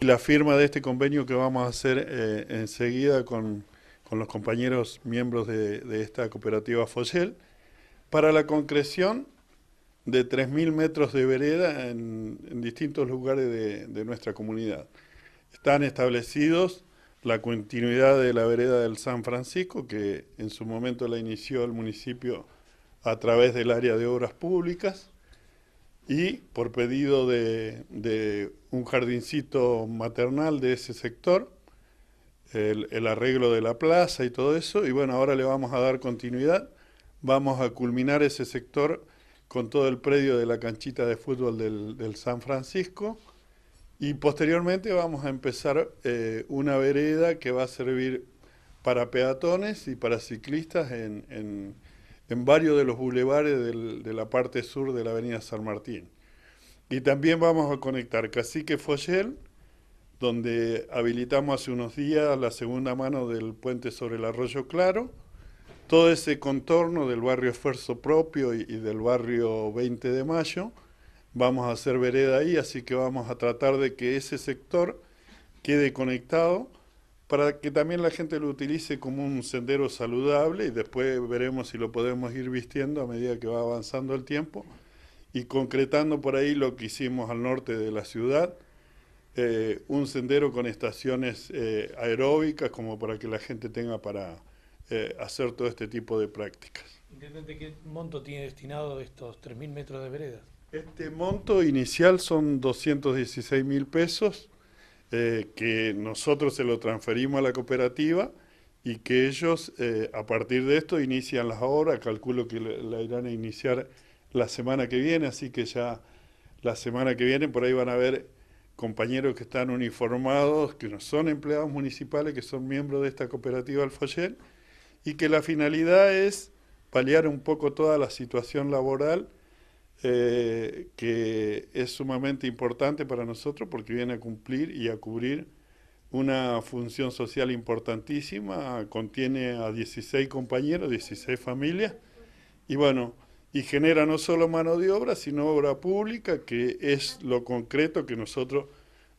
La firma de este convenio que vamos a hacer eh, enseguida con, los compañeros miembros de, esta cooperativa Foyel para la concreción de 3.000 metros de vereda en, distintos lugares de, nuestra comunidad. Están establecidos la continuidad de la vereda del San Francisco, que en su momento la inició el municipio a través del área de obras públicas, y por pedido de, un jardincito maternal de ese sector, el, arreglo de la plaza y todo eso, y bueno, ahora le vamos a dar continuidad, vamos a culminar ese sector con todo el predio de la canchita de fútbol del, San Francisco, y posteriormente vamos a empezar eh, una vereda que va a servir para peatones y para ciclistas en en varios de los bulevares de la parte sur de la avenida San Martín. Y también vamos a conectar Cacique Foyel, donde habilitamos hace unos días la segunda mano del puente sobre el arroyo Claro, todo ese contorno del barrio Esfuerzo Propio y, y del barrio 20 de Mayo, vamos a hacer vereda ahí, así que vamos a tratar de que ese sector quede conectado para que también la gente lo utilice como un sendero saludable y después veremos si lo podemos ir vistiendo a medida que va avanzando el tiempo y concretando por ahí lo que hicimos al norte de la ciudad, eh, un sendero con estaciones eh, aeróbicas como para que la gente tenga para eh, hacer todo este tipo de prácticas. ¿qué monto tiene destinado estos 3.000 metros de veredas? Este monto inicial son 216.000 mil pesos eh, que nosotros se lo transferimos a la cooperativa y que ellos eh, a partir de esto inician las obras, calculo que la irán a iniciar la semana que viene, así que ya la semana que viene por ahí van a ver compañeros que están uniformados, que no son empleados municipales, que son miembros de esta cooperativa Alfayel, y que la finalidad es paliar un poco toda la situación laboral eh, que es sumamente importante para nosotros porque viene a cumplir y a cubrir una función social importantísima, contiene a 16 compañeros, 16 familias, y bueno, y genera no solo mano de obra, sino obra pública, que es lo concreto que nosotros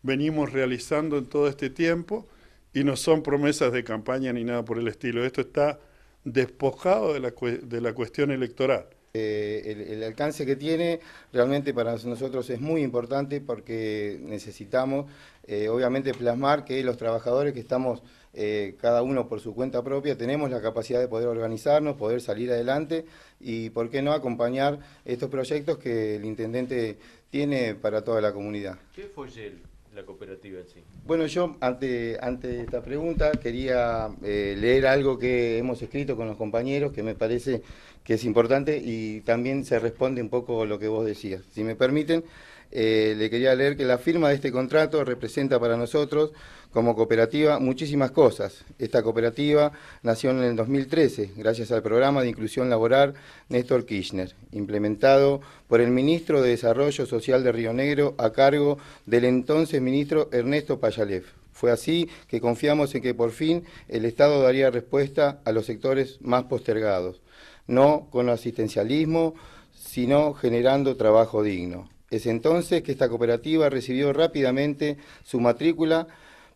venimos realizando en todo este tiempo, y no son promesas de campaña ni nada por el estilo, esto está despojado de la, de la cuestión electoral. Eh, el, alcance que tiene realmente para nosotros es muy importante porque necesitamos eh, obviamente plasmar que los trabajadores que estamos eh, cada uno por su cuenta propia tenemos la capacidad de poder organizarnos, poder salir adelante y por qué no acompañar estos proyectos que el intendente tiene para toda la comunidad. el? cooperativa en Bueno, yo ante, ante esta pregunta quería eh, leer algo que hemos escrito con los compañeros que me parece que es importante y también se responde un poco lo que vos decías. Si me permiten, eh, le quería leer que la firma de este contrato representa para nosotros como cooperativa muchísimas cosas. Esta cooperativa nació en el 2013 gracias al programa de inclusión laboral Néstor Kirchner, implementado por el ministro de Desarrollo Social de Río Negro a cargo del entonces ministro Ernesto Payalev. Fue así que confiamos en que por fin el Estado daría respuesta a los sectores más postergados, no con asistencialismo, sino generando trabajo digno. Es entonces que esta cooperativa recibió rápidamente su matrícula,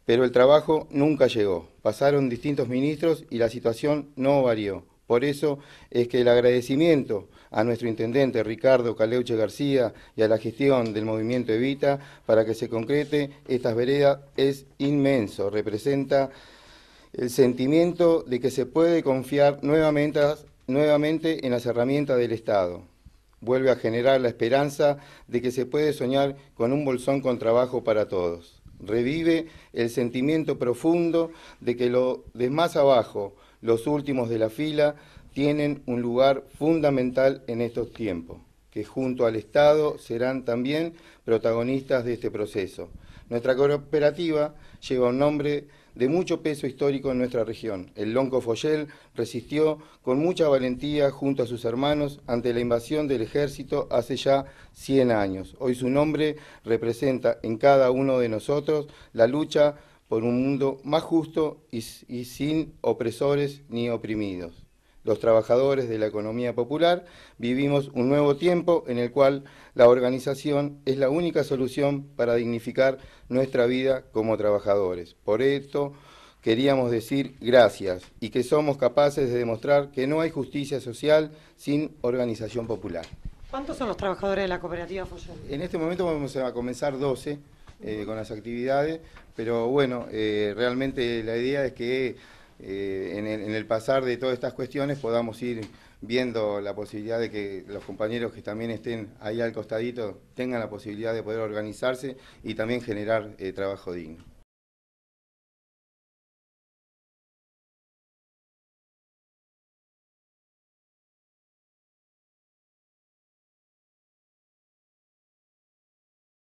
pero el trabajo nunca llegó. Pasaron distintos ministros y la situación no varió. Por eso es que el agradecimiento a nuestro intendente Ricardo Caleuche García y a la gestión del movimiento Evita para que se concrete estas veredas es inmenso. Representa el sentimiento de que se puede confiar nuevamente, nuevamente en las herramientas del Estado vuelve a generar la esperanza de que se puede soñar con un bolsón con trabajo para todos. Revive el sentimiento profundo de que los de más abajo, los últimos de la fila, tienen un lugar fundamental en estos tiempos que junto al Estado serán también protagonistas de este proceso. Nuestra cooperativa lleva un nombre de mucho peso histórico en nuestra región. El Lonco Foyel resistió con mucha valentía junto a sus hermanos ante la invasión del ejército hace ya 100 años. Hoy su nombre representa en cada uno de nosotros la lucha por un mundo más justo y, y sin opresores ni oprimidos los trabajadores de la economía popular, vivimos un nuevo tiempo en el cual la organización es la única solución para dignificar nuestra vida como trabajadores. Por esto queríamos decir gracias y que somos capaces de demostrar que no hay justicia social sin organización popular. ¿Cuántos son los trabajadores de la cooperativa En este momento vamos a comenzar 12 eh, con las actividades, pero bueno, eh, realmente la idea es que eh, en, el, pasar de todas estas cuestiones podamos ir viendo la posibilidad de que los compañeros que también estén ahí al costadito tengan la posibilidad de poder organizarse y también generar eh, trabajo digno.